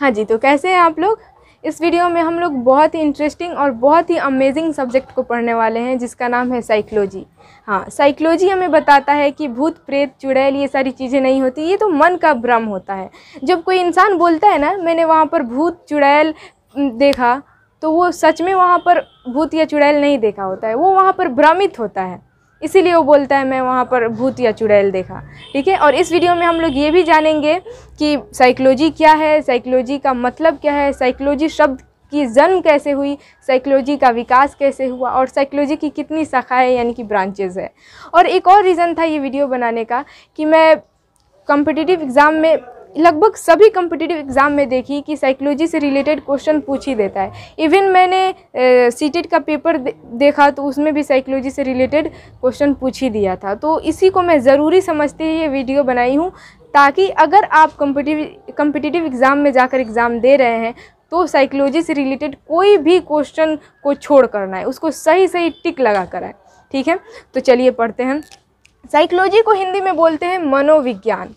हाँ जी तो कैसे हैं आप लोग इस वीडियो में हम लोग बहुत ही इंटरेस्टिंग और बहुत ही अमेजिंग सब्जेक्ट को पढ़ने वाले हैं जिसका नाम है साइकोलॉजी हाँ साइकोलॉजी हमें बताता है कि भूत प्रेत चुड़ैल ये सारी चीज़ें नहीं होती ये तो मन का भ्रम होता है जब कोई इंसान बोलता है ना मैंने वहाँ पर भूत चुड़ैल देखा तो वो सच में वहाँ पर भूत या चुड़ैल नहीं देखा होता है वो वहाँ पर भ्रमित होता है इसीलिए वो बोलता है मैं वहाँ पर भूत या चुड़ैल देखा ठीक है और इस वीडियो में हम लोग ये भी जानेंगे कि साइकोलॉजी क्या है साइकोलॉजी का मतलब क्या है साइकोलॉजी शब्द की जन्म कैसे हुई साइकोलॉजी का विकास कैसे हुआ और साइकोलॉजी की कितनी शाखाएँ यानी कि ब्रांचेज़ है और एक और रीज़न था ये वीडियो बनाने का कि मैं कॉम्पिटिटिव एग्ज़ाम में लगभग सभी कम्पिटिटिव एग्ज़ाम में देखी कि साइकोलॉजी से रिलेटेड क्वेश्चन पूछ ही देता है इवन मैंने सी का पेपर देखा तो उसमें भी साइकोलॉजी से रिलेटेड क्वेश्चन पूछ ही दिया था तो इसी को मैं ज़रूरी समझते हुए ये वीडियो बनाई हूँ ताकि अगर आप कम्पिटिव कम्पिटिटिव एग्ज़ाम में जाकर एग्ज़ाम दे रहे हैं तो साइकोलॉजी से रिलेटेड कोई भी क्वेश्चन को छोड़ करना है उसको सही सही टिक लगा कर आए ठीक है तो चलिए पढ़ते हैं साइकोलॉजी को हिंदी में बोलते हैं मनोविज्ञान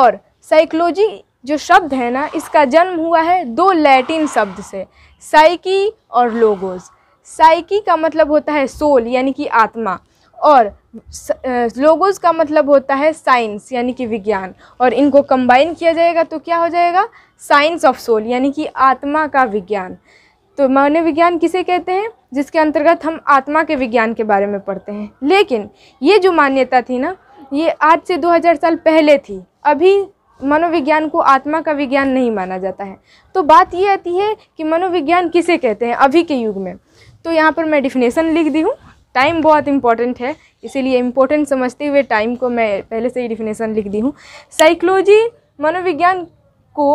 और साइकोलॉजी जो शब्द है ना इसका जन्म हुआ है दो लैटिन शब्द से साइकी और लोगोस साइकी का मतलब होता है सोल यानी कि आत्मा और लोगोस का मतलब होता है साइंस यानी कि विज्ञान और इनको कंबाइन किया जाएगा तो क्या हो जाएगा साइंस ऑफ सोल यानी कि आत्मा का विज्ञान तो मानव विज्ञान किसे कहते हैं जिसके अंतर्गत हम आत्मा के विज्ञान के बारे में पढ़ते हैं लेकिन ये जो मान्यता थी ना ये आज से 2000 साल पहले थी अभी मनोविज्ञान को आत्मा का विज्ञान नहीं माना जाता है तो बात ये आती है कि मनोविज्ञान किसे कहते हैं अभी के युग में तो यहाँ पर मैं डिफिनेशन लिख दी हूँ टाइम बहुत इंपॉर्टेंट है इसीलिए इम्पोर्टेंट समझते हुए टाइम को मैं पहले से ही डिफिनेशन लिख दी हूँ साइकोलॉजी मनोविज्ञान को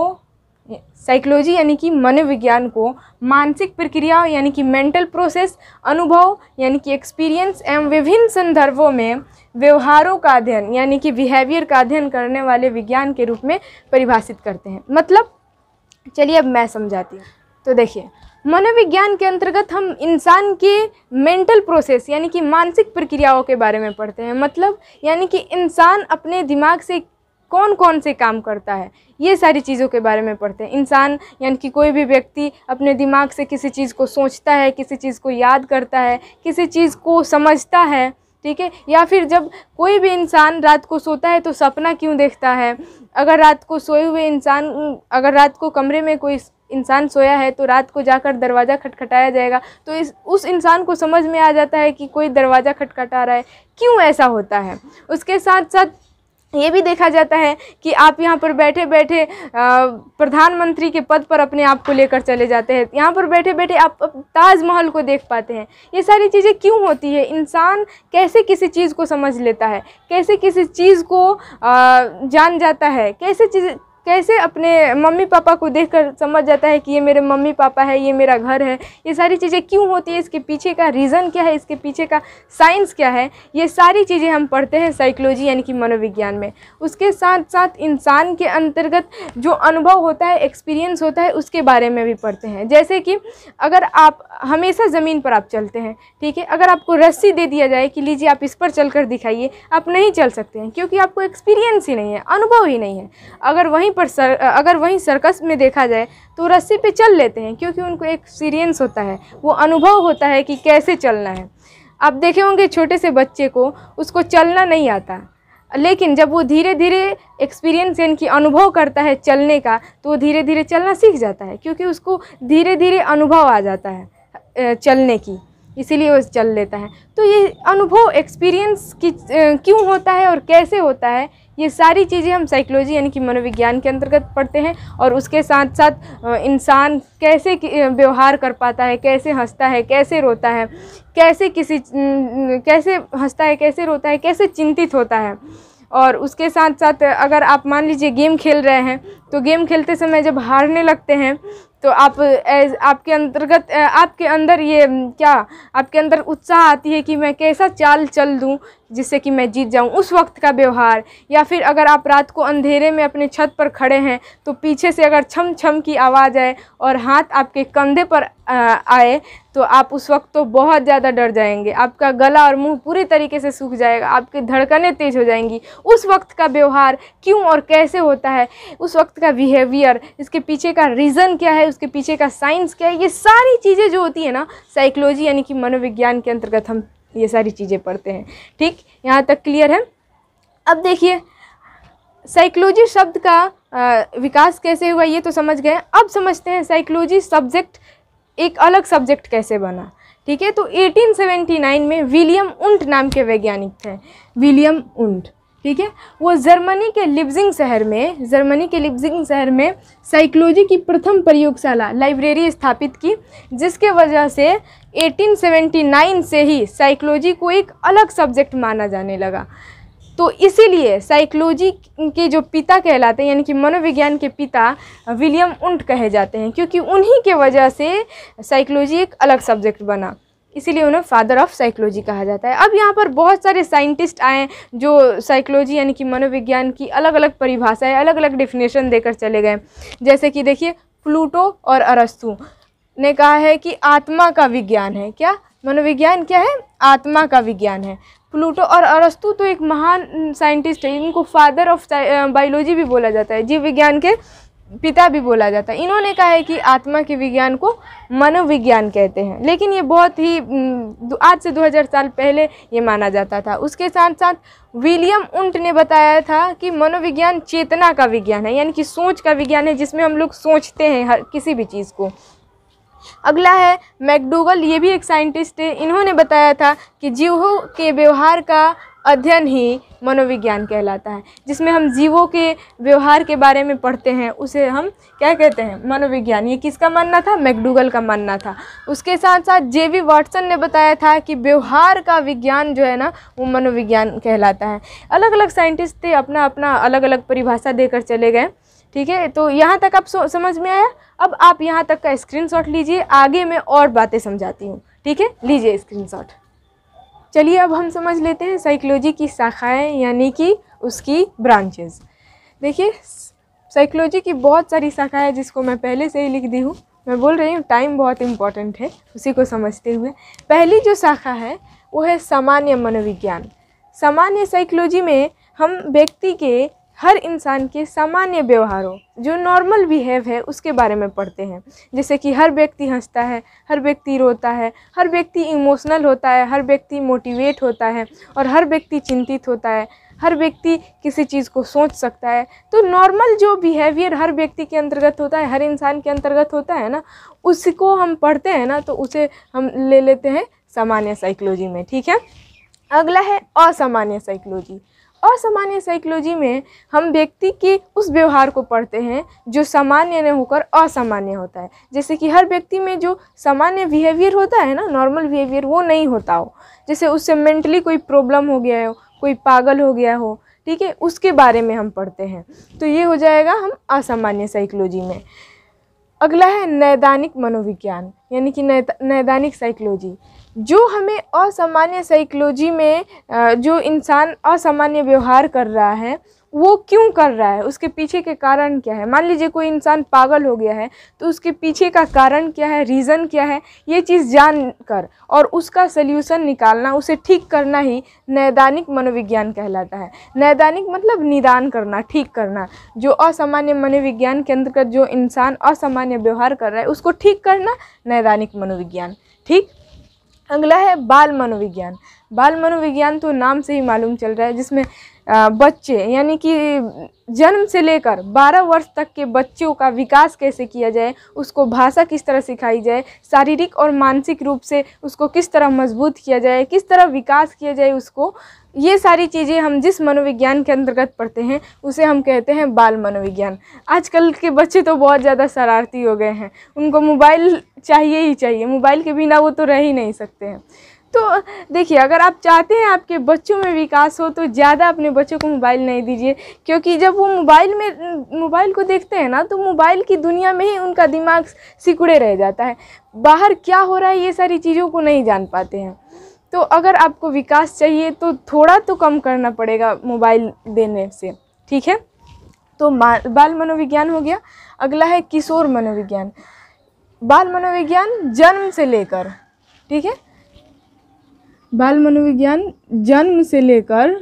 साइकोलॉजी यानी कि मनोविज्ञान को मानसिक प्रक्रिया यानी कि मेंटल प्रोसेस अनुभव यानी कि एक्सपीरियंस एवं विभिन्न संदर्भों में व्यवहारों का अध्ययन यानी कि बिहेवियर का अध्ययन करने वाले विज्ञान के रूप में परिभाषित करते हैं मतलब चलिए अब मैं समझाती हूँ तो देखिए मनोविज्ञान के अंतर्गत हम इंसान के मेंटल प्रोसेस यानी कि मानसिक प्रक्रियाओं के बारे में पढ़ते हैं मतलब यानी कि इंसान अपने दिमाग से कौन कौन से काम करता है ये सारी चीज़ों के बारे में पढ़ते हैं इंसान यानी कि कोई भी व्यक्ति अपने दिमाग से किसी चीज़ को सोचता है किसी चीज़ को याद करता है किसी चीज़ को समझता है ठीक है या फिर जब कोई भी इंसान रात को सोता है तो सपना क्यों देखता है अगर रात को सोए हुए इंसान अगर रात को कमरे में कोई इंसान सोया है तो रात को जाकर दरवाज़ा खटखटाया जाएगा तो इस उस इंसान को समझ में आ जाता है कि कोई दरवाज़ा खटखटा रहा है क्यों ऐसा होता है उसके साथ साथ ये भी देखा जाता है कि आप यहाँ पर बैठे बैठे प्रधानमंत्री के पद पर अपने आप को लेकर चले जाते हैं यहाँ पर बैठे बैठे आप ताजमहल को देख पाते हैं ये सारी चीज़ें क्यों होती है इंसान कैसे किसी चीज़ को समझ लेता है कैसे किसी चीज़ को जान जाता है कैसे चीज़ कैसे अपने मम्मी पापा को देखकर समझ जाता है कि ये मेरे मम्मी पापा है ये मेरा घर है ये सारी चीज़ें क्यों होती है इसके पीछे का रीज़न क्या है इसके पीछे का साइंस क्या है ये सारी चीज़ें हम पढ़ते हैं साइकोलॉजी यानी कि मनोविज्ञान में उसके साथ साथ इंसान के अंतर्गत जो अनुभव होता है एक्सपीरियंस होता है उसके बारे में भी पढ़ते हैं जैसे कि अगर आप हमेशा ज़मीन पर आप चलते हैं ठीक है अगर आपको रस्सी दे दिया जाए कि लीजिए आप इस पर चल दिखाइए आप नहीं चल सकते हैं क्योंकि आपको एक्सपीरियंस ही नहीं है अनुभव ही नहीं है अगर वहीं पर सर अगर वहीं सर्कस में देखा जाए तो रस्सी पे चल लेते हैं क्योंकि उनको एक्सपीरियंस होता है वो अनुभव होता है कि कैसे चलना है आप देखे होंगे छोटे से बच्चे को उसको चलना नहीं आता लेकिन जब वो धीरे धीरे एक्सपीरियंस यानी कि अनुभव करता है चलने का तो वो धीरे धीरे चलना सीख जाता है क्योंकि उसको धीरे धीरे अनुभव आ जाता है चलने की इसीलिए वो चल लेता है तो ये अनुभव एक्सपीरियंस की क्यों होता है और कैसे होता है ये सारी चीज़ें हम साइकोलॉजी यानी कि मनोविज्ञान के अंतर्गत पढ़ते हैं और उसके साथ साथ इंसान कैसे व्यवहार कर पाता है कैसे हंसता है कैसे रोता है कैसे किसी कैसे हंसता है कैसे रोता है कैसे चिंतित होता है और उसके साथ साथ अगर आप मान लीजिए गेम खेल रहे हैं तो गेम खेलते समय जब हारने लगते हैं तो आप एज आपके अंतर्गत आपके अंदर ये क्या आपके अंदर उत्साह आती है कि मैं कैसा चाल चल दूं जिससे कि मैं जीत जाऊं उस वक्त का व्यवहार या फिर अगर आप रात को अंधेरे में अपने छत पर खड़े हैं तो पीछे से अगर छम छम की आवाज़ आए और हाथ आपके कंधे पर आए तो आप उस वक्त तो बहुत ज़्यादा डर जाएंगे आपका गला और मुंह पूरे तरीके से सूख जाएगा आपकी धड़कनें तेज़ हो जाएंगी उस वक्त का व्यवहार क्यों और कैसे होता है उस वक्त का बिहेवियर इसके पीछे का रीज़न क्या है उसके पीछे का साइंस क्या है ये सारी चीज़ें जो होती है ना साइकोलॉजी यानी कि मनोविज्ञान के अंतर्गत हम ये सारी चीज़ें पढ़ते हैं ठीक यहाँ तक क्लियर है अब देखिए साइकोलॉजी शब्द का आ, विकास कैसे हुआ ये तो समझ गए अब समझते हैं साइकोलॉजी सब्जेक्ट एक अलग सब्जेक्ट कैसे बना ठीक है तो 1879 में विलियम उंट नाम के वैज्ञानिक थे विलियम उंट ठीक है वो जर्मनी के लिब्जिंग शहर में जर्मनी के लिब्जिंग शहर में साइकोलॉजी की प्रथम प्रयोगशाला लाइब्रेरी स्थापित की जिसके वजह से 1879 से ही साइकोलॉजी को एक अलग सब्जेक्ट माना जाने लगा तो इसीलिए साइकोलॉजी के जो पिता कहलाते हैं यानी कि मनोविज्ञान के पिता विलियम उन्ट कहे जाते हैं क्योंकि उन्हीं के वजह से साइकोलॉजी एक अलग सब्जेक्ट बना इसीलिए उन्हें फादर ऑफ साइकोलॉजी कहा जाता है अब यहाँ पर बहुत सारे साइंटिस्ट आए जो साइकोलॉजी यानी कि मनोविज्ञान की अलग अलग परिभाषाएँ अलग अलग डिफिनेशन देकर चले गए जैसे कि देखिए प्लूटो और अरस्तु ने कहा है कि आत्मा का विज्ञान है क्या मनोविज्ञान क्या है आत्मा का विज्ञान है प्लूटो और अरस्तु तो एक महान साइंटिस्ट है इनको फादर ऑफ बायोलॉजी भी बोला जाता है जीव विज्ञान के पिता भी बोला जाता है इन्होंने कहा है कि आत्मा के विज्ञान को मनोविज्ञान कहते हैं लेकिन ये बहुत ही आज से 2000 साल पहले ये माना जाता था उसके साथ साथ विलियम उंट ने बताया था कि मनोविज्ञान चेतना का विज्ञान है यानी कि सोच का विज्ञान है जिसमें हम लोग सोचते हैं हर किसी भी चीज़ को अगला है मैकडूगल ये भी एक साइंटिस्ट है इन्होंने बताया था कि जीवों के व्यवहार का अध्ययन ही मनोविज्ञान कहलाता है जिसमें हम जीवों के व्यवहार के बारे में पढ़ते हैं उसे हम क्या कहते हैं मनोविज्ञान ये किसका मानना था मैकडूगल का मानना था उसके साथ साथ जे वी वाटसन ने बताया था कि व्यवहार का विज्ञान जो है ना वो मनोविज्ञान कहलाता है अलग अलग साइंटिस्ट थे अपना अपना अलग अलग परिभाषा देकर चले गए ठीक है तो यहाँ तक आप समझ में आया अब आप यहाँ तक का स्क्रीनशॉट लीजिए आगे मैं और बातें समझाती हूँ ठीक है लीजिए स्क्रीनशॉट चलिए अब हम समझ लेते हैं साइकोलॉजी की शाखाएँ यानी कि उसकी ब्रांचेस देखिए साइकोलॉजी की बहुत सारी शाखाएँ जिसको मैं पहले से ही लिख दी हूँ मैं बोल रही हूँ टाइम बहुत इम्पॉर्टेंट है उसी को समझते हुए पहली जो शाखा है वो है सामान्य मनोविज्ञान सामान्य साइकोलॉजी में हम व्यक्ति के हर इंसान के सामान्य व्यवहारों जो नॉर्मल बिहेव है उसके बारे में पढ़ते हैं जैसे कि हर व्यक्ति हंसता है हर व्यक्ति रोता है हर व्यक्ति इमोशनल होता है हर व्यक्ति मोटिवेट होता है और हर व्यक्ति चिंतित होता है हर व्यक्ति किसी चीज़ को सोच सकता है तो नॉर्मल जो बिहेवियर हर व्यक्ति के अंतर्गत होता है हर इंसान के अंतर्गत होता है ना उसको हम पढ़ते हैं ना तो उसे हम ले लेते हैं सामान्य साइकोलॉजी में ठीक है अगला है असामान्य साइकोलॉजी और सामान्य साइकोलॉजी में हम व्यक्ति के उस व्यवहार को पढ़ते हैं जो सामान्य न होकर असामान्य होता है जैसे कि हर व्यक्ति में जो सामान्य बिहेवियर होता है ना नॉर्मल बिहेवियर वो नहीं होता हो जैसे उससे मेंटली कोई प्रॉब्लम हो गया हो कोई पागल हो गया हो ठीक है उसके बारे में हम पढ़ते हैं तो ये हो जाएगा हम असामान्य साइकोलॉजी में अगला है नैदानिक मनोविज्ञान यानी कि नैदानिक साइकोलॉजी जो हमें असामान्य साइकोलॉजी में जो इंसान असामान्य व्यवहार कर रहा है वो क्यों कर रहा है उसके पीछे के कारण क्या है मान लीजिए कोई इंसान पागल हो गया है तो उसके पीछे का कारण क्या है रीज़न क्या है ये चीज़ जान कर और उसका सल्यूशन निकालना उसे ठीक करना ही नैदानिक मनोविज्ञान कहलाता है नैदानिक मतलब निदान करना ठीक करना जो असामान्य मनोविज्ञान के अंतर्गत जो इंसान असामान्य व्यवहार कर रहा है उसको ठीक करना नैदानिक मनोविज्ञान ठीक अगला है बाल मनोविज्ञान बाल मनोविज्ञान तो नाम से ही मालूम चल रहा है जिसमें बच्चे यानी कि जन्म से लेकर 12 वर्ष तक के बच्चों का विकास कैसे किया जाए उसको भाषा किस तरह सिखाई जाए शारीरिक और मानसिक रूप से उसको किस तरह मजबूत किया जाए किस तरह विकास किया जाए उसको ये सारी चीज़ें हम जिस मनोविज्ञान के अंतर्गत पढ़ते हैं उसे हम कहते हैं बाल मनोविज्ञान आजकल के बच्चे तो बहुत ज़्यादा शरारती हो गए हैं उनको मोबाइल चाहिए ही चाहिए मोबाइल के बिना वो तो रह ही नहीं सकते हैं तो देखिए अगर आप चाहते हैं आपके बच्चों में विकास हो तो ज़्यादा अपने बच्चों को मोबाइल नहीं दीजिए क्योंकि जब वो मोबाइल में मोबाइल को देखते हैं ना तो मोबाइल की दुनिया में ही उनका दिमाग सिकुड़े रह जाता है बाहर क्या हो रहा है ये सारी चीज़ों को नहीं जान पाते हैं तो अगर आपको विकास चाहिए तो थोड़ा तो कम करना पड़ेगा मोबाइल देने से ठीक है तो बाल मनोविज्ञान हो गया अगला है किशोर मनोविज्ञान बाल मनोविज्ञान जन्म से लेकर ठीक है बाल मनोविज्ञान जन्म से लेकर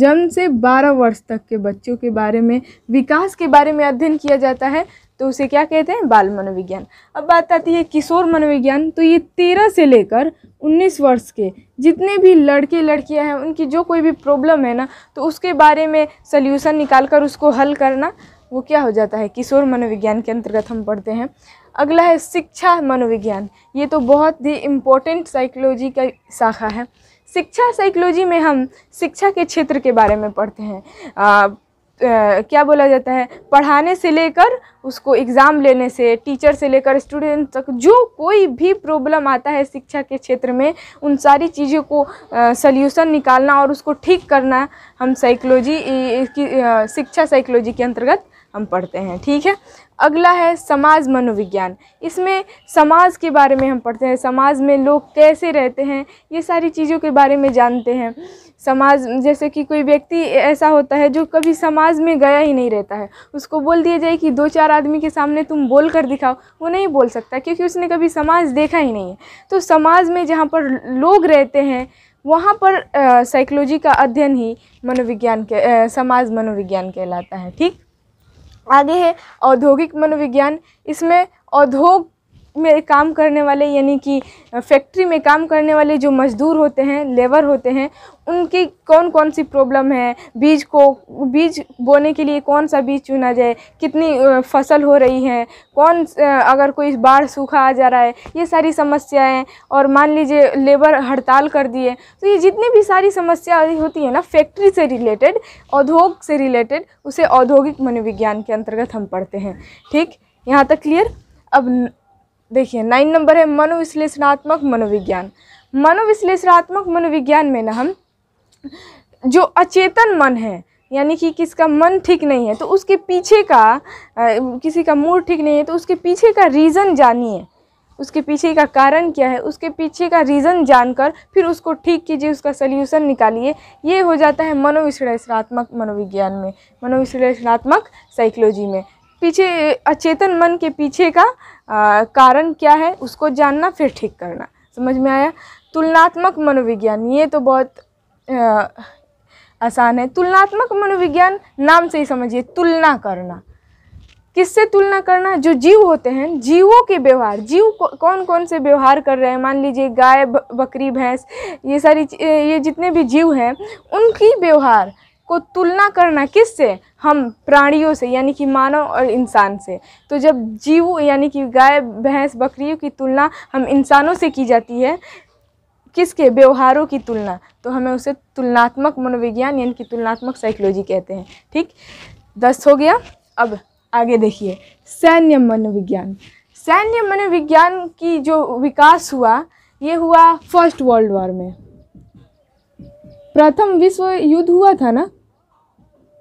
जन्म से 12 वर्ष तक के बच्चों के बारे में विकास के बारे में अध्ययन किया जाता है तो उसे क्या कहते हैं बाल मनोविज्ञान अब बात आती है किशोर मनोविज्ञान तो ये तेरह से लेकर उन्नीस वर्ष के जितने भी लड़के लड़कियां हैं उनकी जो कोई भी प्रॉब्लम है ना तो उसके बारे में सल्यूशन निकाल कर उसको हल करना वो क्या हो जाता है किशोर मनोविज्ञान के अंतर्गत हम पढ़ते हैं अगला है शिक्षा मनोविज्ञान ये तो बहुत ही इम्पोर्टेंट साइकोलॉजी का शाखा है शिक्षा साइकोलॉजी में हम शिक्षा के क्षेत्र के बारे में पढ़ते हैं आ, आ, क्या बोला जाता है पढ़ाने से लेकर उसको एग्ज़ाम लेने से टीचर से लेकर स्टूडेंट तक जो कोई भी प्रॉब्लम आता है शिक्षा के क्षेत्र में उन सारी चीज़ों को सल्यूशन निकालना और उसको ठीक करना हम साइकोलॉजी की शिक्षा साइकोलॉजी के अंतर्गत हम पढ़ते हैं ठीक है अगला है समाज मनोविज्ञान इसमें समाज के बारे में हम पढ़ते हैं समाज में लोग कैसे रहते हैं ये सारी चीज़ों के बारे में जानते हैं समाज जैसे कि कोई व्यक्ति ऐसा होता है जो कभी समाज में गया ही नहीं रहता है उसको बोल दिया जाए कि दो चार आदमी के सामने तुम बोल कर दिखाओ वो नहीं बोल सकता क्योंकि उसने कभी समाज देखा ही नहीं है तो समाज में जहाँ पर लोग रहते हैं वहाँ पर साइकोलॉजी का अध्ययन ही मनोविज्ञान के आ, समाज मनोविज्ञान कहलाता है ठीक आगे है औद्योगिक मनोविज्ञान इसमें औद्योग में काम करने वाले यानी कि फैक्ट्री में काम करने वाले जो मज़दूर होते हैं लेबर होते हैं उनकी कौन कौन सी प्रॉब्लम है बीज को बीज बोने के लिए कौन सा बीज चुना जाए कितनी फसल हो रही है कौन अगर कोई बाढ़ सूखा आ जा रहा है ये सारी समस्याएं और मान लीजिए लेबर हड़ताल कर दिए तो ये जितनी भी सारी समस्या होती है ना फैक्ट्री से रिलेटेड औद्योग से रिलेटेड उसे औद्योगिक मनोविज्ञान के अंतर्गत हम पढ़ते हैं ठीक यहाँ तक क्लियर अब देखिए नाइन नंबर है मनोविश्लेषणात्मक मनोविज्ञान मनोविश्लेषणात्मक मनोविज्ञान में ना हम जो अचेतन मन है यानी कि किसका मन ठीक नहीं है तो उसके पीछे का किसी का मूड ठीक नहीं है तो उसके पीछे का रीज़न जानिए उसके पीछे का कारण क्या है उसके पीछे का रीज़न जानकर फिर उसको ठीक कीजिए उसका सल्यूशन निकालिए ये हो जाता है मनोविश्लेषणात्मक मनोविज्ञान में मनोविश्लेषणात्मक साइकोलॉजी में पीछे अचेतन मन के पीछे का कारण क्या है उसको जानना फिर ठीक करना समझ में आया तुलनात्मक मनोविज्ञान ये तो बहुत आ, आसान है तुलनात्मक मनोविज्ञान नाम से ही समझिए तुलना करना किससे तुलना करना जो जीव होते हैं जीवों के व्यवहार जीव कौन कौन से व्यवहार कर रहे हैं मान लीजिए गाय बकरी भैंस ये सारी ये जितने भी जीव हैं उनकी व्यवहार को तुलना करना किससे हम प्राणियों से यानी कि मानव और इंसान से तो जब जीव यानी कि गाय भैंस बकरियों की तुलना हम इंसानों से की जाती है किसके व्यवहारों की तुलना तो हमें उसे तुलनात्मक मनोविज्ञान यानी कि तुलनात्मक साइकोलॉजी कहते हैं ठीक दस हो गया अब आगे देखिए सैन्य मनोविज्ञान सैन्य मनोविज्ञान की जो विकास हुआ ये हुआ फर्स्ट वर्ल्ड वॉर में प्रथम विश्व युद्ध हुआ था ना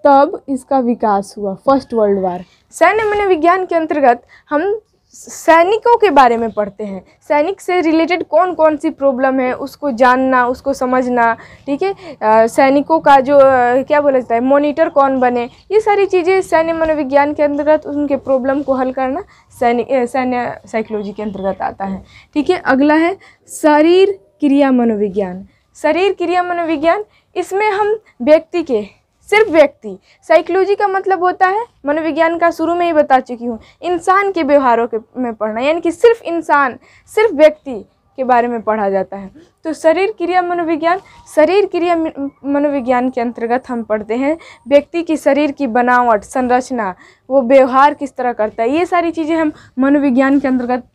तब इसका विकास हुआ फर्स्ट वर्ल्ड वार सैन्य मनोविज्ञान के अंतर्गत हम सैनिकों के बारे में पढ़ते हैं सैनिक से रिलेटेड कौन कौन सी प्रॉब्लम है उसको जानना उसको समझना ठीक है सैनिकों का जो आ, क्या बोला जाता है मॉनिटर कौन बने ये सारी चीज़ें सैन्य मनोविज्ञान के अंतर्गत उनके प्रॉब्लम को हल करना सैनिक सैन्य साइकोलॉजी के अंतर्गत आता है ठीक है अगला है शरीर क्रिया मनोविज्ञान शरीर क्रिया मनोविज्ञान इसमें हम व्यक्ति के सिर्फ व्यक्ति साइकोलॉजी का मतलब होता है मनोविज्ञान का शुरू में ही बता चुकी हूँ इंसान के व्यवहारों के में पढ़ना यानी कि सिर्फ इंसान सिर्फ व्यक्ति के बारे में पढ़ा जाता है तो शरीर क्रिया मनोविज्ञान शरीर क्रिया मनोविज्ञान के अंतर्गत हम पढ़ते हैं व्यक्ति की शरीर की बनावट संरचना वो व्यवहार किस तरह करता है ये सारी चीज़ें हम मनोविज्ञान के अंतर्गत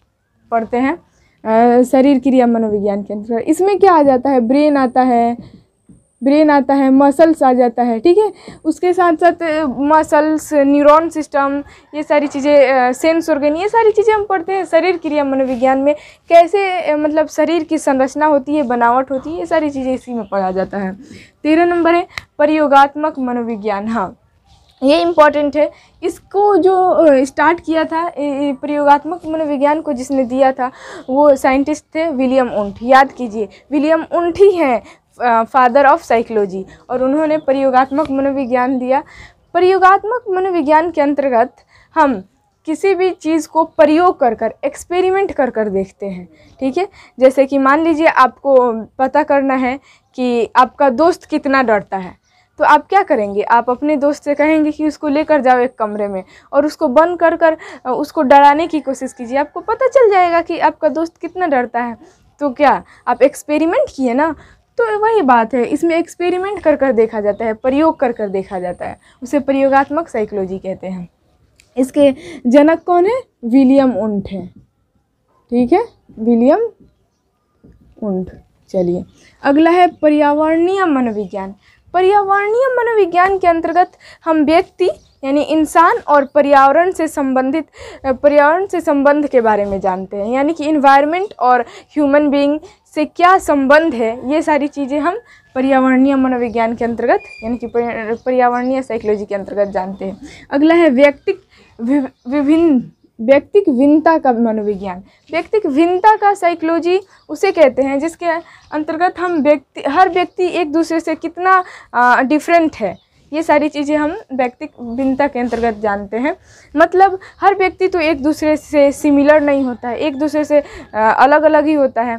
पढ़ते हैं शरीर क्रिया मनोविज्ञान के अंतर्गत इसमें क्या आ जाता है ब्रेन आता है ब्रेन आता है मसल्स आ जाता है ठीक है उसके साथ साथ मसल्स न्यूरॉन सिस्टम ये सारी चीज़ें सेंस ऑर्गेन ये सारी चीज़ें हम पढ़ते हैं शरीर क्रिया मनोविज्ञान में कैसे मतलब शरीर की संरचना होती है बनावट होती है ये सारी चीज़ें इसी में पढ़ा जाता है तेरह नंबर है प्रयोगात्मक मनोविज्ञान हाँ ये इम्पॉर्टेंट है इसको जो स्टार्ट किया था प्रयोगात्मक मनोविज्ञान को जिसने दिया था वो साइंटिस्ट थे विलियम उंट याद कीजिए विलियम उंट ही हैं फादर ऑफ साइकोलॉजी और उन्होंने प्रयोगात्मक मनोविज्ञान दिया प्रयोगात्मक मनोविज्ञान के अंतर्गत हम किसी भी चीज़ को प्रयोग कर कर एक्सपेरिमेंट कर कर देखते हैं ठीक है जैसे कि मान लीजिए आपको पता करना है कि आपका दोस्त कितना डरता है तो आप क्या करेंगे आप अपने दोस्त से कहेंगे कि उसको लेकर जाओ एक कमरे में और उसको बंद कर कर उसको डराने की कोशिश कीजिए आपको पता चल जाएगा कि आपका दोस्त कितना डरता है तो क्या आप एक्सपेरिमेंट किए ना तो वही बात है इसमें एक्सपेरिमेंट कर कर देखा जाता है प्रयोग कर कर देखा जाता है उसे प्रयोगात्मक साइकोलॉजी कहते हैं इसके जनक कौन है विलियम उंट है ठीक है विलियम उंट चलिए अगला है पर्यावरणीय मनोविज्ञान पर्यावरणीय मनोविज्ञान के अंतर्गत हम व्यक्ति यानी इंसान और पर्यावरण से संबंधित पर्यावरण से संबंध के बारे में जानते हैं यानी कि इन्वायरमेंट और ह्यूमन बीइंग से क्या संबंध है ये सारी चीज़ें हम पर्यावरणीय मनोविज्ञान के अंतर्गत यानी कि पर्यावरणीय साइकोलॉजी के अंतर्गत जानते हैं अगला है व्यक्तिक विभिन्न व्यक्तिक भिन्नता का मनोविज्ञान व्यक्तिक भिन्नता का साइकोलॉजी उसे कहते हैं जिसके अंतर्गत हम व्यक्ति हर व्यक्ति एक दूसरे से कितना डिफरेंट है ये सारी चीज़ें हम व्यक्तिक भिन्नता के अंतर्गत जानते हैं मतलब हर व्यक्ति तो एक दूसरे से सिमिलर नहीं होता है एक दूसरे से अलग अलग ही होता है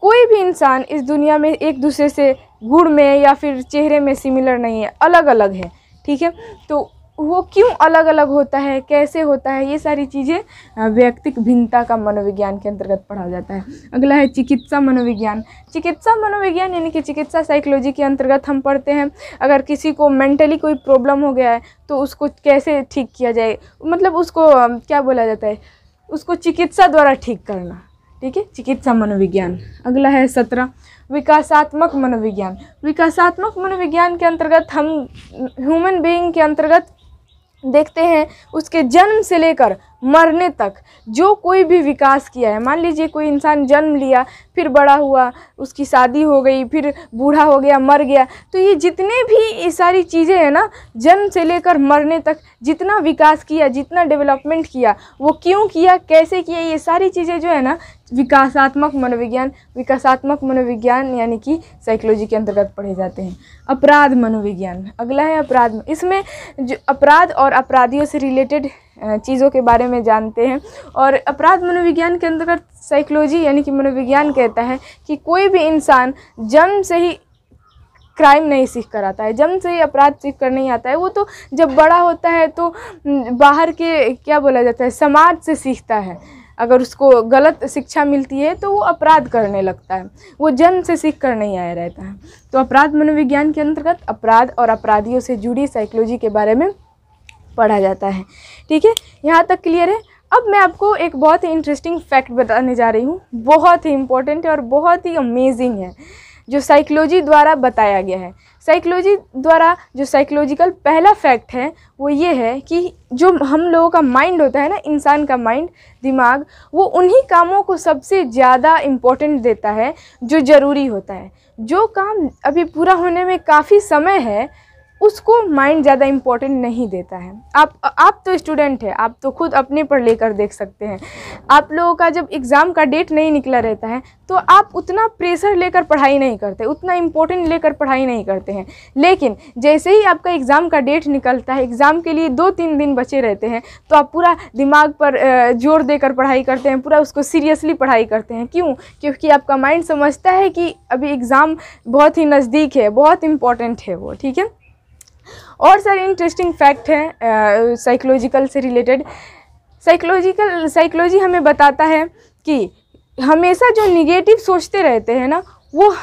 कोई भी इंसान इस दुनिया में एक दूसरे से गुड़ में या फिर चेहरे में सिमिलर नहीं है अलग अलग है ठीक है तो वो क्यों अलग अलग होता है कैसे होता है ये सारी चीज़ें व्यक्तिक भिन्नता का मनोविज्ञान के अंतर्गत पढ़ा जाता है अगला है चिकित्सा मनोविज्ञान चिकित्सा मनोविज्ञान यानी कि चिकित्सा साइकोलॉजी के अंतर्गत हम पढ़ते हैं अगर किसी को मेंटली कोई प्रॉब्लम हो गया है तो उसको कैसे ठीक किया जाए मतलब उसको क्या बोला जाता है उसको चिकित्सा द्वारा ठीक करना ठीक है चिकित्सा मनोविज्ञान अगला है सत्रह विकासात्मक मनोविज्ञान विकासात्मक मनोविज्ञान के अंतर्गत हम ह्यूमन बीइंग के अंतर्गत देखते हैं उसके जन्म से लेकर मरने तक जो कोई भी विकास किया है मान लीजिए कोई इंसान जन्म लिया फिर बड़ा हुआ उसकी शादी हो गई फिर बूढ़ा हो गया मर गया तो ये जितने भी ये सारी चीज़ें हैं ना जन्म से लेकर मरने तक जितना विकास किया जितना डेवलपमेंट किया वो क्यों किया कैसे किया ये सारी चीज़ें जो है ना विकासात्मक मनोविज्ञान विकासात्मक मनोविज्ञान यानी कि साइकोलॉजी के अंतर्गत पढ़े जाते हैं अपराध मनोविज्ञान अगला है अपराध इसमें जो अपराध और अपराधियों से रिलेटेड चीज़ों के बारे में जानते हैं और अपराध मनोविज्ञान के अंतर्गत साइकोलॉजी यानी कि मनोविज्ञान कहता है कि कोई भी इंसान जन्म से ही क्राइम नहीं सीख कर आता है जन्म से ही अपराध सीख कर नहीं आता है वो तो जब बड़ा होता है तो बाहर के क्या बोला जाता है समाज से सीखता है अगर उसको गलत शिक्षा मिलती है तो वो अपराध करने लगता है वो जन्म से सीख कर नहीं आया रहता है तो अपराध मनोविज्ञान के अंतर्गत अपराध और अपराधियों से जुड़ी साइकोलॉजी के बारे में पढ़ा जाता है ठीक है यहाँ तक क्लियर है अब मैं आपको एक बहुत ही इंटरेस्टिंग फैक्ट बताने जा रही हूँ बहुत ही इम्पोर्टेंट है और बहुत ही अमेजिंग है जो साइकोलॉजी द्वारा बताया गया है साइकोलॉजी द्वारा जो साइकोलॉजिकल पहला फैक्ट है वो ये है कि जो हम लोगों का माइंड होता है ना इंसान का माइंड दिमाग वो उन्हीं कामों को सबसे ज़्यादा इम्पोर्टेंट देता है जो ज़रूरी होता है जो काम अभी पूरा होने में काफ़ी समय है उसको माइंड ज़्यादा इम्पोर्टेंट नहीं देता है आप आप तो स्टूडेंट है आप तो खुद अपने पर लेकर देख सकते हैं आप लोगों का जब एग्ज़ाम का डेट नहीं निकला रहता है तो आप उतना प्रेशर लेकर पढ़ाई नहीं करते उतना इम्पोर्टेंट लेकर पढ़ाई नहीं करते हैं लेकिन जैसे ही आपका एग्ज़ाम का डेट निकलता है एग्ज़ाम के लिए दो तीन दिन बचे रहते हैं तो आप पूरा दिमाग पर जोर देकर पढ़ाई करते हैं पूरा उसको सीरियसली पढ़ाई करते हैं क्यों क्योंकि आपका माइंड समझता है कि अभी एग्ज़ाम बहुत ही नज़दीक है बहुत इम्पॉर्टेंट है वो ठीक है और सारे इंटरेस्टिंग फैक्ट हैं साइकोलॉजिकल से रिलेटेड साइकोलॉजिकल साइकोलॉजी हमें बताता है कि हमेशा जो निगेटिव सोचते रहते हैं ना वो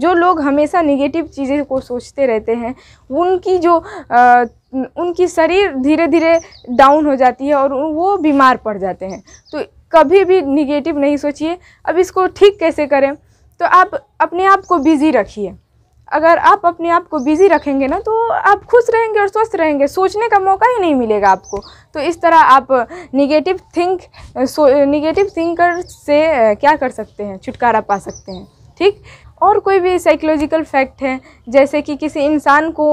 जो लोग हमेशा निगेटिव चीज़ें को सोचते रहते हैं उनकी जो आ, उनकी शरीर धीरे धीरे डाउन हो जाती है और वो बीमार पड़ जाते हैं तो कभी भी निगेटिव नहीं सोचिए अब इसको ठीक कैसे करें तो आप अपने आप को बिज़ी रखिए अगर आप अपने आप को बिज़ी रखेंगे ना तो आप खुश रहेंगे और स्वस्थ रहेंगे सोचने का मौका ही नहीं मिलेगा आपको तो इस तरह आप निगेटिव थिंक निगेटिव थिंकर से क्या कर सकते हैं छुटकारा पा सकते हैं ठीक और कोई भी साइकोलॉजिकल फैक्ट है जैसे कि किसी इंसान को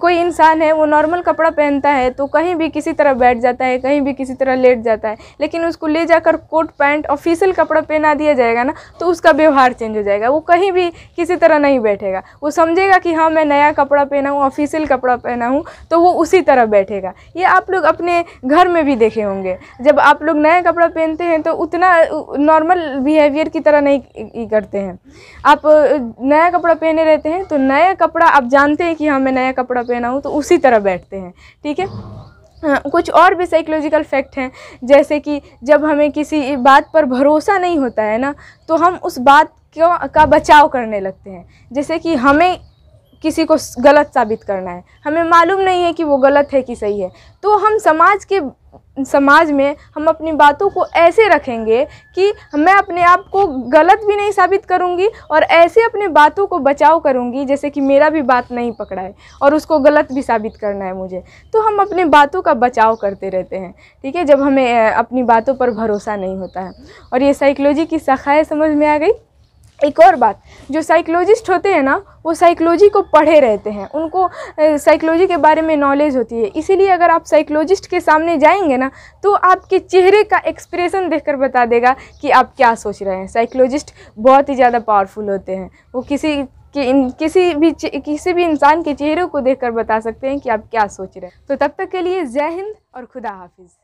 कोई इंसान है वो नॉर्मल कपड़ा पहनता है तो कहीं भी किसी तरह बैठ जाता है कहीं भी किसी तरह लेट जाता है लेकिन उसको ले जाकर कोट पैंट ऑफिशियल कपड़ा पहना दिया जाएगा ना तो उसका व्यवहार चेंज हो जाएगा वो कहीं भी किसी तरह नहीं बैठेगा वो समझेगा कि हाँ मैं नया कपड़ा पहना हूँ ऑफिशियल कपड़ा पहना हूँ तो वो उसी तरह बैठेगा ये आप लोग अपने घर में भी देखे होंगे जब आप लोग नया कपड़ा पहनते हैं तो उतना नॉर्मल बिहेवियर की तरह नहीं करते हैं आप नया कपड़ा पहने रहते हैं तो नया कपड़ा आप जानते हैं कि हाँ मैं नया कपड़ा पहना हूँ तो उसी तरह बैठते हैं ठीक है हाँ, कुछ और भी साइकोलॉजिकल फैक्ट हैं जैसे कि जब हमें किसी बात पर भरोसा नहीं होता है ना तो हम उस बात का बचाव करने लगते हैं जैसे कि हमें किसी को गलत साबित करना है हमें मालूम नहीं है कि वो गलत है कि सही है तो हम समाज के समाज में हम अपनी बातों को ऐसे रखेंगे कि मैं अपने आप को गलत भी नहीं साबित करूंगी और ऐसे अपने बातों को बचाव करूंगी जैसे कि मेरा भी बात नहीं पकड़ा है और उसको गलत भी साबित करना है मुझे तो हम अपने बातों का बचाव करते रहते हैं ठीक है जब हमें अपनी बातों पर भरोसा नहीं होता है और ये साइकोलॉजी की शाखाएँ समझ में आ गई एक और बात जो साइकोलॉजिस्ट होते हैं ना वो साइकोलॉजी को पढ़े रहते हैं उनको साइकोलॉजी के बारे में नॉलेज होती है इसीलिए अगर आप साइकोलॉजिस्ट के सामने जाएंगे ना तो आपके चेहरे का एक्सप्रेशन देखकर बता देगा कि आप क्या सोच रहे हैं साइकोलॉजिस्ट बहुत ही ज़्यादा पावरफुल होते हैं वो किसी कि इन किसी भी किसी भी इंसान के चेहरे को देखकर बता सकते हैं कि आप क्या सोच रहे हैं तो तब तक के लिए जय हिंद और खुदा हाफिज़